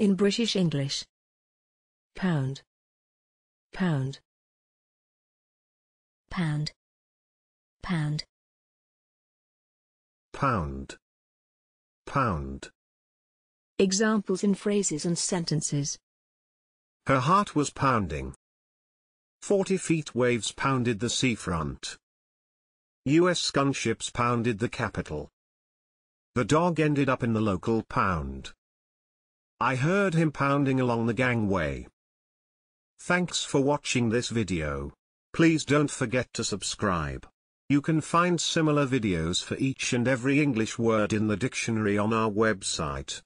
in British English. Pound. Pound. Pound. Pound. Pound. Pound. Examples in phrases and sentences. Her heart was pounding. Forty feet waves pounded the seafront. U.S. gunships pounded the capital. The dog ended up in the local pound. I heard him pounding along the gangway. Thanks for watching this video. Please don't forget to subscribe. You can find similar videos for each and every English word in the dictionary on our website.